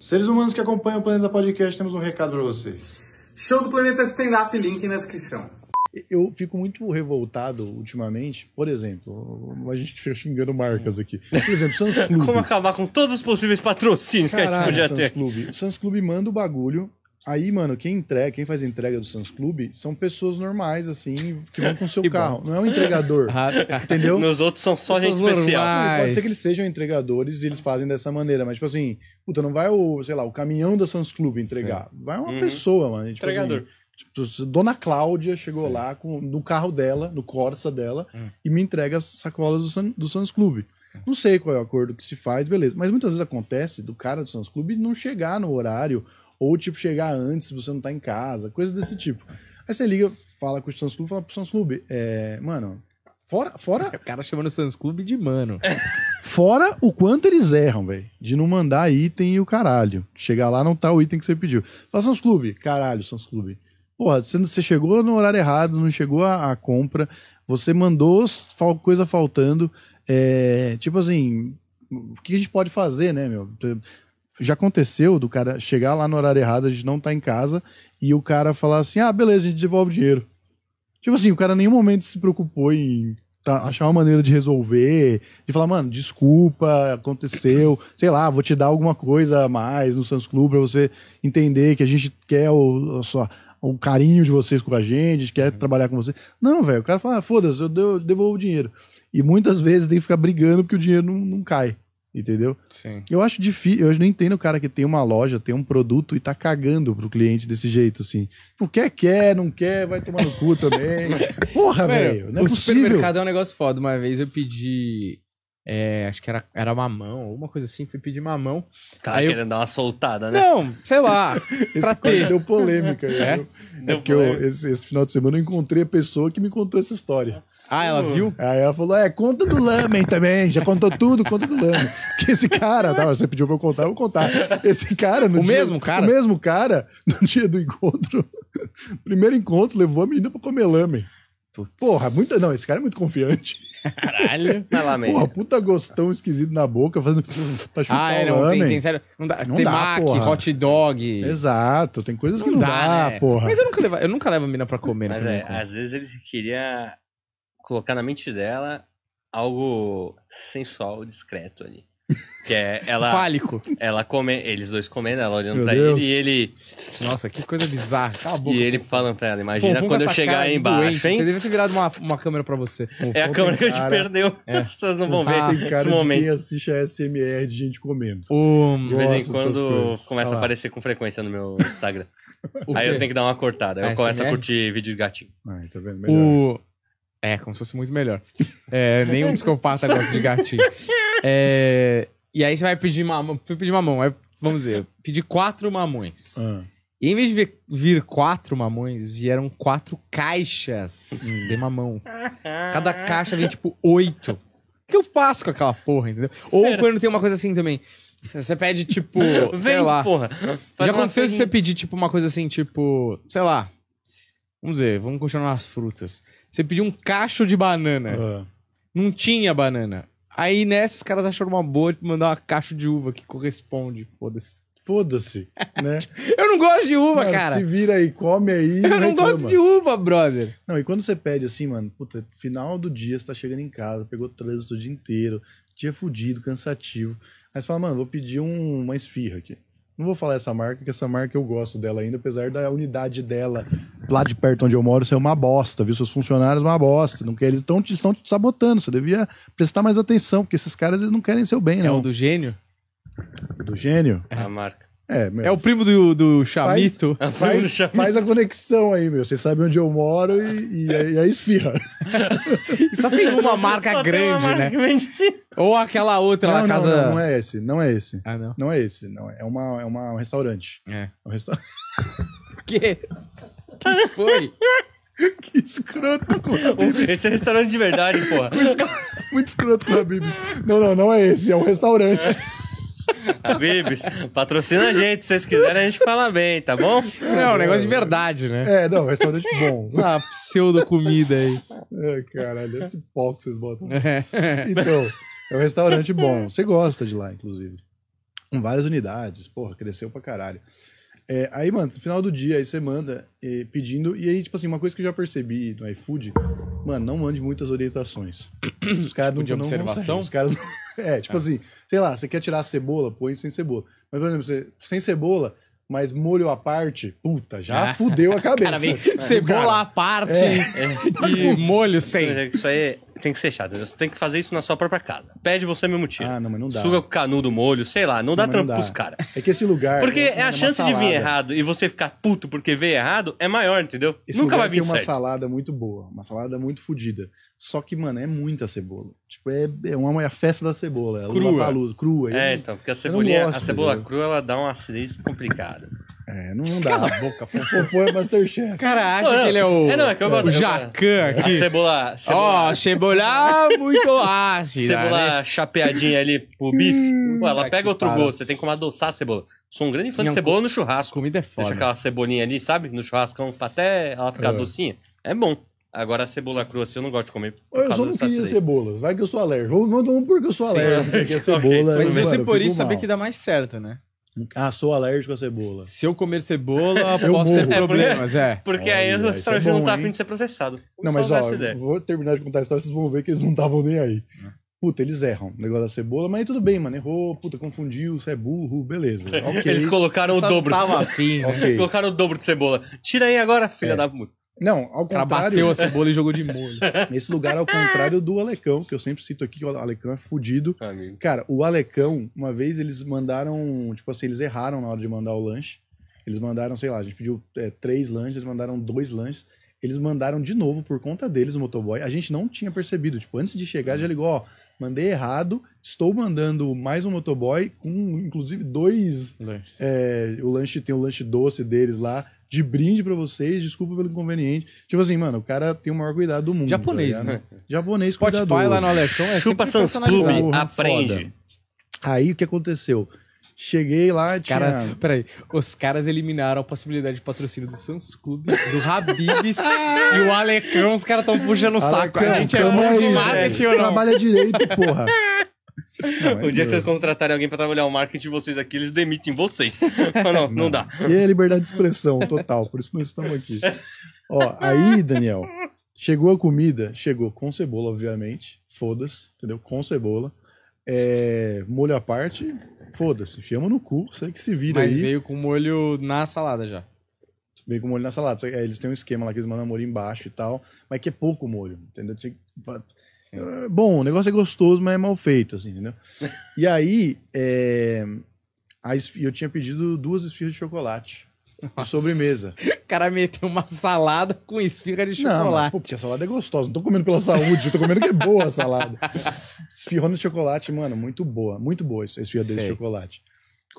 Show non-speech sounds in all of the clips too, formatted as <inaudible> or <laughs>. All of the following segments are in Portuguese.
Seres humanos que acompanham o Planeta Podcast, temos um recado para vocês. Show do Planeta Stand Up, link na descrição. Eu fico muito revoltado ultimamente, por exemplo, a gente fica xingando marcas aqui. Por exemplo, Sans <laughs> Clube. Como acabar com todos os possíveis patrocínios Caralho, que a gente podia Sans ter. Clube. O Sans Clube manda o bagulho, Aí, mano, quem entrega, quem faz a entrega do Sans Clube são pessoas normais, assim, que vão com o seu <laughs> carro. Não é um entregador. <laughs> entendeu? Nos outros são só pessoas gente normais. especial. Pode ser que eles sejam entregadores e eles fazem dessa maneira, mas, tipo assim, puta, não vai o, sei lá, o caminhão da Sans Clube entregar. Sim. Vai uma uhum. pessoa, mano. Tipo entregador. Assim, tipo, Dona Cláudia chegou Sim. lá com, no carro dela, no Corsa dela, hum. e me entrega as sacolas do, San, do Santos Clube. Não sei qual é o acordo que se faz, beleza. Mas muitas vezes acontece do cara do Santos Clube não chegar no horário ou, tipo, chegar antes se você não tá em casa, coisas desse tipo. Aí você liga, fala com o Santos Clube, fala pro Santos Clube, é, mano, fora, fora... <laughs> O cara chamando o Santos Clube de mano. <laughs> fora o quanto eles erram, velho, de não mandar item e o caralho. Chegar lá, não tá o item que você pediu. Fala, Santos Clube, caralho, Santos Clube. Porra, você chegou no horário errado, não chegou a, a compra, você mandou coisa faltando, é, tipo assim, o que a gente pode fazer, né, meu? já aconteceu do cara chegar lá no horário errado, a gente não tá em casa, e o cara falar assim: ah, beleza, a gente devolve o dinheiro. Tipo assim, o cara em nenhum momento se preocupou em tá, achar uma maneira de resolver, de falar, mano, desculpa, aconteceu, sei lá, vou te dar alguma coisa a mais no Santos Clube pra você entender que a gente quer o, o, o carinho de vocês com a gente, quer uhum. trabalhar com vocês. Não, velho, o cara fala, ah, foda-se, eu devolvo o dinheiro. E muitas vezes tem que ficar brigando porque o dinheiro não, não cai. Entendeu? Sim. Eu acho difícil, eu não entendo o cara que tem uma loja, tem um produto e tá cagando pro cliente desse jeito, assim. Porque tipo, quer, não quer, vai tomar no cu <laughs> também. Porra, velho. É o possível. supermercado é um negócio foda. Uma vez eu pedi. É, acho que era, era mamão, alguma coisa assim, fui pedir mamão. Tá aí querendo dar uma soltada, né? Não, sei lá. <laughs> esse ter. deu polêmica. É? Né? Deu é polêmica. Eu, esse, esse final de semana eu encontrei a pessoa que me contou essa história. Ah, ela viu? Aí ela falou: é, conta do Lamen também. Já contou tudo, conta do Lamen. Porque esse cara, tá, você pediu pra eu contar, eu vou contar. Esse cara. No o dia, mesmo cara? O mesmo cara, no dia do encontro, <laughs> primeiro encontro, levou a menina pra comer Lamen. Putz. Porra, muito. Não, esse cara é muito confiante. Caralho. <laughs> Vai lá, Porra, puta gostão esquisito na boca, fazendo. <laughs> pra chupar ah, é, não, tem, tem, sério. Não dá, não tem dá, mac, porra. hot dog. Exato, tem coisas não que não dá, dá né? porra. Mas eu nunca levo, eu nunca levo a mina pra comer, né? Mas é, às vezes ele queria colocar na mente dela algo sensual, discreto ali. Que é ela. <laughs> Fálico. Ela come, eles dois comendo, ela olhando Meu pra Deus. ele e ele. Nossa, que coisa bizarra. E ele falando pra ela: imagina quando eu chegar aí embaixo, doente. hein? Você devia ter virado uma, uma câmera pra você. é a câmera que a gente perdeu. <laughs> É. As pessoas não vão ah, ver esse momento. Quem assiste a SMR de gente comendo. Um, de vez em quando começa a aparecer com frequência no meu Instagram. <laughs> aí eu tenho que dar uma cortada. Eu começo a curtir vídeo de gatinho. Ah, tá vendo? Melhor. O... É, como se fosse muito melhor. É, nenhum psicopata gosta de gatinho. É, e aí você vai pedir mamão. Pedir mamão, vamos dizer, pedir quatro mamões. Ah. E em vez de vir, vir, quatro mamões, vieram quatro caixas hum. de mamão. Cada caixa vem, tipo, oito. O que eu faço com aquela porra, entendeu? Ou quando tem uma coisa assim também. Você pede, tipo, <laughs> sei lá. Porra. Já aconteceu se você pedir, tipo, uma coisa assim, tipo, sei lá, Vamos dizer, vamos continuar nas frutas. Você pediu um cacho de banana. Uhum. Não tinha banana. Aí nessa, os caras acharam uma boa de mandar uma caixa de uva que corresponde. Foda-se. Foda-se, né? <laughs> eu não gosto de uva, mano, cara. Se vira aí, come aí. Eu não, não gosto de uva, brother. Não, e quando você pede assim, mano, puta, final do dia você tá chegando em casa, pegou trânsito o dia inteiro, dia fudido, cansativo. Aí você fala, mano, vou pedir um, uma esfirra aqui. Não vou falar essa marca, que essa marca eu gosto dela ainda, apesar da unidade dela lá de perto onde eu moro ser uma bosta, viu? Seus funcionários uma bosta. Não quer, eles estão te, te sabotando. Você devia prestar mais atenção, porque esses caras eles não querem seu bem, é não. É o do gênio? Do gênio? É a marca. É, é, meu. É o primo do, do Chamito. Faz, é faz, do Chamito. faz a conexão aí, meu. Você sabe onde eu moro e, e, aí, e aí esfirra. E <laughs> só tem uma marca só grande, uma marca né? Grande. Ou aquela outra não, lá, não, casa. Não, não, é esse, não é esse. Ah, não. Não é esse, não. É, uma, é uma, um restaurante. É. é um restaurante. <laughs> que? que foi? <laughs> que escroto com Habibs. Esse é restaurante de verdade, porra. Muito escroto com Habibs. Não, não, não é esse. É um restaurante. É. Habibs, patrocina a gente, se vocês quiserem, a gente fala bem, tá bom? É um negócio de verdade, né? É, não, restaurante é. bom. Essa pseudo comida aí. É, caralho, esse pó que vocês botam. <laughs> É. Então, é um restaurante bom. Você gosta de lá, inclusive. Com várias unidades, porra, cresceu pra caralho. É, aí, mano, no final do dia, aí você manda é, pedindo. E aí, tipo assim, uma coisa que eu já percebi no iFood, mano, não mande muitas orientações. Os caras tipo não, de observação? Não os caras <laughs> É, tipo é. assim, sei lá, você quer tirar a cebola, põe sem cebola. Mas, por exemplo, você, sem cebola, mas molho à parte, puta, já é. fudeu a <laughs> cabeça. Cara, vem, é. Cebola à parte é. e é. molho sem. Isso aí tem que ser chato. Você tem que fazer isso na sua própria casa. Pede você mesmo tira. Ah, não, mas não dá. Suga com canudo, molho, sei lá. Não dá trampo pros caras. É que esse lugar... Porque é, é a chance de vir errado e você ficar puto porque veio errado é maior, entendeu? Esse Nunca vai vir tem uma salada muito boa. Uma salada muito fodida. Só que, mano, é muita cebola. Tipo, é, é uma é a festa da cebola. É crua. Lula crua. É, é então, porque a, cebolinha, gosto, a cebola crua ela dá uma acidez complicada. É, não, dá. Cala a boca, Fofô é Masterchef. Cara, acha que ele é o, é, não, é que eu gosto, o Jacan aqui. A cebola... Ó, ah, ah, <laughs> cebola oh, muito ácida, Cebola né? chapeadinha ali pro bife. Hum, pô, ela pega outro para. gosto, você tem como adoçar a cebola. Sou um grande fã de cebola no churrasco. Comida é foda. Deixa aquela cebolinha ali, sabe? No churrascão, até ela ficar uh. docinha. É bom. Agora a cebola crua, assim, eu não gosto de comer. Eu só não queria cebolas, vai que eu sou alérgico. Vamos, não porque eu sou alérgico, <laughs> porque a cebola... É Mas se você por isso, saber que dá mais certo, né? Ah, sou alérgico a cebola. Se eu comer cebola, <laughs> eu posso morro. ter é, problemas, é. Porque, aí o é estrangeiro não tá afim de ser processado. Não, mas ó, vou terminar de contar a história, vocês vão ver que eles não estavam nem aí. Puta, eles erram o negócio da cebola, mas aí tudo bem, mano. Errou, puta, confundiu, você é burro, beleza. <laughs> Okay. Eles colocaram o dobro. Tava afim, né? okay. <laughs> Colocaram o dobro de cebola. Tira aí agora, filha é. da puta. Não, ao contrário. Ela bateu a cebola e jogou de molho. <laughs> Nesse lugar, ao contrário do Alecão, que eu sempre cito aqui, que o Alecão é fudido. Amigo. Cara, o Alecão, uma vez eles mandaram, tipo assim, eles erraram na hora de mandar o lanche. Eles mandaram, sei lá, a gente pediu é, três lanches, eles mandaram dois lanches. Eles mandaram de novo por conta deles o motoboy. A gente não tinha percebido. Tipo, antes de chegar, já ligou, ó, mandei errado, estou mandando mais um motoboy com, inclusive, dois... Lanches. É, o lanche, tem o lanche doce deles lá de brinde para vocês, desculpa pelo inconveniente. Tipo assim, mano, o cara tem o maior cuidado do mundo. Tá Japonês, tá né? Japonês Spotify cuidador. lá no Alecão é Chupa Sans Clube, aprende. Aí o que aconteceu? Cheguei lá e tinha... Cara, peraí, os caras eliminaram a possibilidade de patrocínio do Santos Clube, do Habibs <laughs> ah! e o Alecão. Os caras estão puxando o saco. a gente é bom de marketing ou não? Trabalha direito, porra. <laughs> <laughs> Não, é o dia que vocês contratarem alguém para trabalhar o marketing de vocês aqui, eles demitem vocês. Mas <laughs> não, não, não dá. E é liberdade de expressão total, por isso nós estamos aqui. Ó, aí, Daniel, chegou a comida, chegou com cebola, obviamente. Foda-se, entendeu? Com cebola. É, molho à parte, foda-se, chama no cu, sei que se vira Mas aí. Mas veio com molho na salada já vem com molho na salada. É, eles têm um esquema lá que eles mandam molho embaixo e tal, mas que é pouco molho, entendeu? É, bom, o negócio é gostoso, mas é mal feito, assim, entendeu? <laughs> e aí, é... eu tinha pedido duas esfirras de chocolate. Nossa. sobremesa. O cara meteu uma salada com esfirra de chocolate. Não, mas, pô, porque a salada é gostosa. Não tô comendo pela saúde, eu tô comendo que é boa a salada. <laughs> Esfirrona de chocolate, mano, muito boa. Muito boa essa esfirra de chocolate.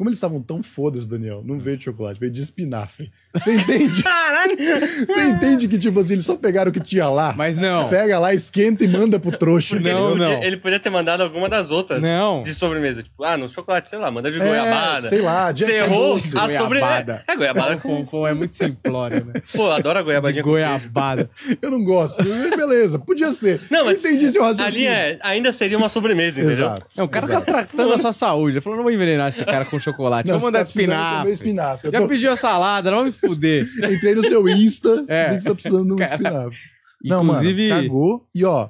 Como eles estavam tão fodas, Daniel, não hum. veio de chocolate, veio de espinafre. Você entende? <laughs> Caralho! Você entende que, tipo assim, eles só pegaram o que tinha lá. Mas não. Pega lá, esquenta e manda pro trouxa. Porque não, ele, não. Podia, ele podia ter mandado alguma das outras. Não. De sobremesa. Tipo, ah, no chocolate, sei lá, manda de é, goiabada. Sei lá, de Você errou a sobremesa. É, goiabada com. É, Pô, é muito simplória, né? <laughs> Pô, adoro a goiabadinha de goiabada. <laughs> Eu não gosto. Beleza, podia ser. Não, mas. Entendi seu raciocínio. Ali é, ainda seria uma sobremesa, entendeu? Exato, É o cara tá exato. tá tratando a sua saúde. Ele falou, não vou envenenar esse cara com chocolate chocolate. Não, vamos tá mandar tá espinafre. espinafre. Já tô... pediu a salada, não me fuder. <laughs> Entrei no seu Insta, é. vi que você tá precisando de um Cara, espinafre. Não, inclusive... mano, cagou. E ó,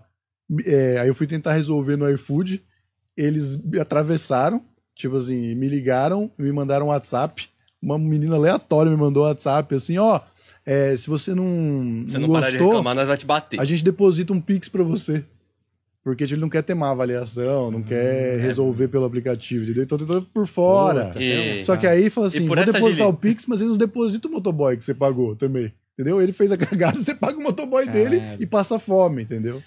é, aí eu fui tentar resolver no iFood, eles me atravessaram, tipo assim, me ligaram, me mandaram um WhatsApp. Uma menina aleatória me mandou WhatsApp, assim, ó... é, se você não, você não, não gostou, reclamar, nós te bater. A gente deposita um pix para você. Porque tipo, ele não quer ter má avaliação, não hum, quer é, né? resolver é. pelo aplicativo, entendeu? Então tentando por fora. Puta, e... Só que aí fala assim: vou depositar o Pix, mas ele nos deposita o motoboy que você pagou também. Entendeu? Ele fez a <laughs> cagada, você paga o motoboy Caramba. dele e passa fome, entendeu?